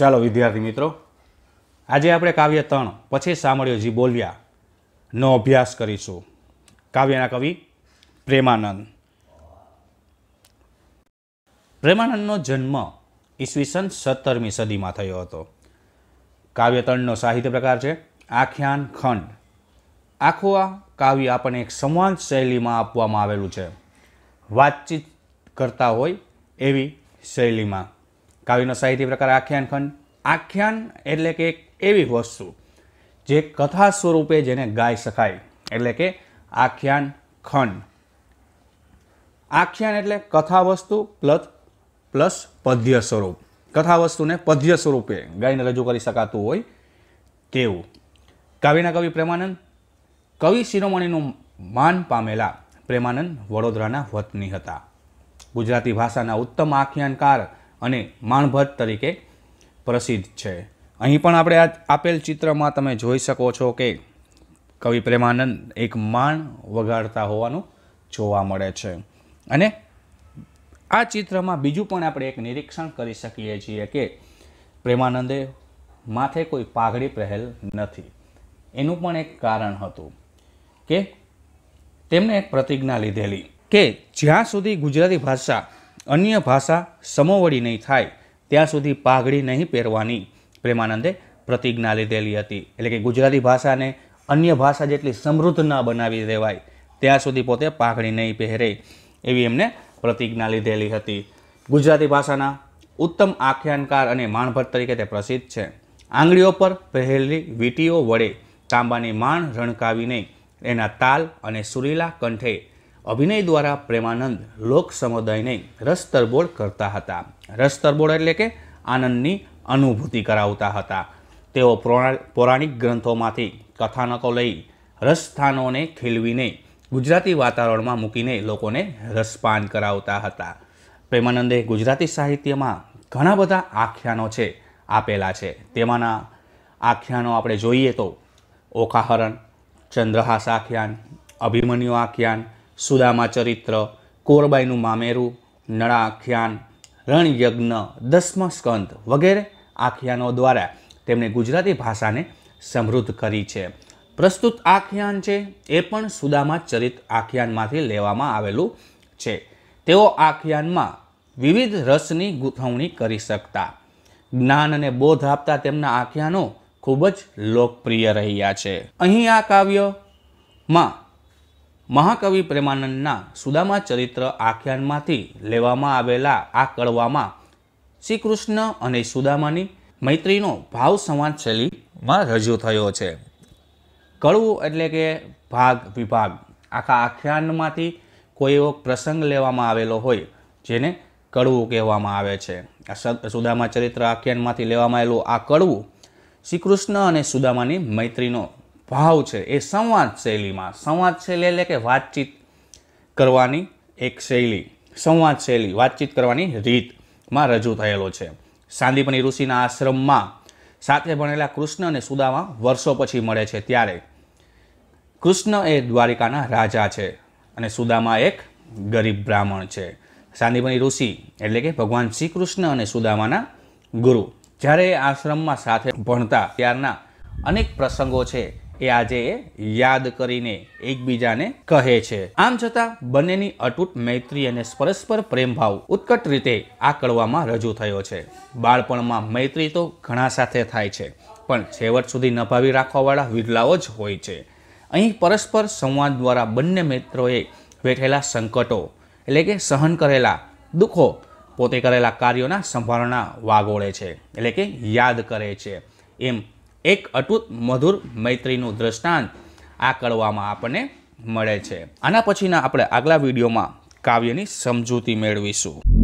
ચાલો વિદ્યાર્થી મિત્રો આજે આપણે કાવ્ય ત્રણ પછી સામળ્યોજી બોલ્યા નો અભ્યાસ કરીશું કાવ્યના કવિ પ્રેમાનંદ પ્રેમાનંદનો જન્મ ઈસવીસન સત્તરમી સદીમાં થયો હતો કાવ્યતણનો સાહિત્ય પ્રકાર છે આખ્યાન ખંડ આખો આ કાવ્ય આપણને એક સંવાદ શૈલીમાં આપવામાં આવેલું છે વાતચીત કરતા હોય એવી શૈલીમાં કાવ્યનો સાહિત્ય પ્રકાર આખ્યાન ખંડ આખ્યાન એટલે કે એક એવી વસ્તુ જે કથા સ્વરૂપે જેને ગાઈ શકાય એટલે કે આખ્યાન ખંડ આખ્યાન એટલે કથા વસ્તુ પ્લસ પ્લસ પદ્ય સ્વરૂપ કથા વસ્તુને પદ્ય સ્વરૂપે ગાઈને રજૂ કરી શકાતું હોય તેવું કાવ્યના કવિ પ્રેમાનંદ કવિ શિરોમણીનું માન પામેલા પ્રેમાનંદ વડોદરાના વતની હતા ગુજરાતી ભાષાના ઉત્તમ આખ્યાનકાર અને માણભટ્ટ તરીકે પ્રસિદ્ધ છે અહીં પણ આપણે આ આપેલ ચિત્રમાં તમે જોઈ શકો છો કે કવિ પ્રેમાનંદ એક માણ વગાડતા હોવાનું જોવા મળે છે અને આ ચિત્રમાં બીજું પણ આપણે એક નિરીક્ષણ કરી શકીએ છીએ કે પ્રેમાનંદે માથે કોઈ પાઘડી પહેરેલ નથી એનું પણ એક કારણ હતું કે તેમણે એક પ્રતિજ્ઞા લીધેલી કે જ્યાં સુધી ગુજરાતી ભાષા અન્ય ભાષા સમોવડી નહીં થાય ત્યાં સુધી પાઘડી નહીં પહેરવાની પ્રેમાનંદે પ્રતિજ્ઞા લીધેલી હતી એટલે કે ગુજરાતી ભાષાને અન્ય ભાષા જેટલી સમૃદ્ધ ન બનાવી દેવાય ત્યાં સુધી પોતે પાઘડી નહીં પહેરે એવી એમને પ્રતિજ્ઞા લીધેલી હતી ગુજરાતી ભાષાના ઉત્તમ આખ્યાનકાર અને માણભટ્ટ તરીકે તે પ્રસિદ્ધ છે આંગળીઓ પર પહેરેલી વીટીઓ વડે તાંબાની માણ રણકાવીને એના તાલ અને સુરીલા કંઠે અભિનય દ્વારા પ્રેમાનંદ લોક સમુદાયને રસ તરબોળ કરતા હતા રસ તરબોળ એટલે કે આનંદની અનુભૂતિ કરાવતા હતા તેઓ પૌરાણિક ગ્રંથોમાંથી કથાનકો લઈ રસસ્થાનોને ખીલવીને ગુજરાતી વાતાવરણમાં મૂકીને લોકોને રસપાન કરાવતા હતા પ્રેમાનંદે ગુજરાતી સાહિત્યમાં ઘણા બધા આખ્યાનો છે આપેલા છે તેમાંના આખ્યાનો આપણે જોઈએ તો ઓખાહરણ ચંદ્રહાસ આખ્યાન અભિમન્યુ આખ્યાન સુદામા ચરિત્ર કોરબાઈનું મામેરું નળાખ્યાન રણયજ્ઞ દસમ સ્કંદ વગેરે આખ્યાનો દ્વારા તેમણે ગુજરાતી ભાષાને સમૃદ્ધ કરી છે પ્રસ્તુત આખ્યાન છે એ પણ સુદામા ચરિત આખ્યાનમાંથી લેવામાં આવેલું છે તેઓ આખ્યાનમાં વિવિધ રસની ગૂંથવણી કરી શકતા જ્ઞાન અને બોધ આપતા તેમના આખ્યાનો ખૂબ જ લોકપ્રિય રહ્યા છે અહીં આ કાવ્યમાં મહાકવિ પ્રેમાનંદના સુદામા ચરિત્ર આખ્યાનમાંથી લેવામાં આવેલા આ કળવામાં શ્રીકૃષ્ણ અને સુદામાની મૈત્રીનો ભાવ સંવાદ શૈલીમાં રજૂ થયો છે કળવું એટલે કે ભાગ વિભાગ આખા આખ્યાનમાંથી કોઈ એવો પ્રસંગ લેવામાં આવેલો હોય જેને કડવું કહેવામાં આવે છે સુદામા ચરિત્ર આખ્યાનમાંથી લેવામાં આવેલું આ કડવું શ્રીકૃષ્ણ અને સુદામાની મૈત્રીનો ભાવ છે એ સંવાદ શૈલીમાં સંવાદ શૈલી એટલે કે વાતચીત કરવાની એક શૈલી સંવાદ શૈલી વાતચીત કરવાની રીતમાં રજૂ થયેલો છે સાંદીપની ઋષિના આશ્રમમાં સાથે ભણેલા કૃષ્ણ અને સુદામા વર્ષો પછી મળે છે ત્યારે કૃષ્ણ એ દ્વારિકાના રાજા છે અને સુદામા એક ગરીબ બ્રાહ્મણ છે સાંદીપની ઋષિ એટલે કે ભગવાન શ્રી કૃષ્ણ અને સુદામાના ગુરુ જ્યારે એ આશ્રમમાં સાથે ભણતા ત્યારના અનેક પ્રસંગો છે એ આજે યાદ કરીને એકબીજાને કહે છે આમ છતાં બંનેની અતૂટ મૈત્રી અને પરસ્પર પ્રેમભાવ ઉત્કટ રીતે આકળવામાં રજૂ થયો છે બાળપણમાં મૈત્રી તો ઘણા સાથે થાય છે પણ છેવટ સુધી નભાવી રાખવાવાળા વિરલાઓ જ હોય છે અહીં પરસ્પર સંવાદ દ્વારા બંને મિત્રોએ વેઠેલા સંકટો એટલે કે સહન કરેલા દુઃખો પોતે કરેલા કાર્યોના સંભાળના વાગોળે છે એટલે કે યાદ કરે છે એમ એક અટૂટ મધુર મૈત્રીનું દ્રષ્ટાંત કરવામાં આપણને મળે છે આના પછીના આપણે આગલા વિડીયોમાં કાવ્યની સમજૂતી મેળવીશું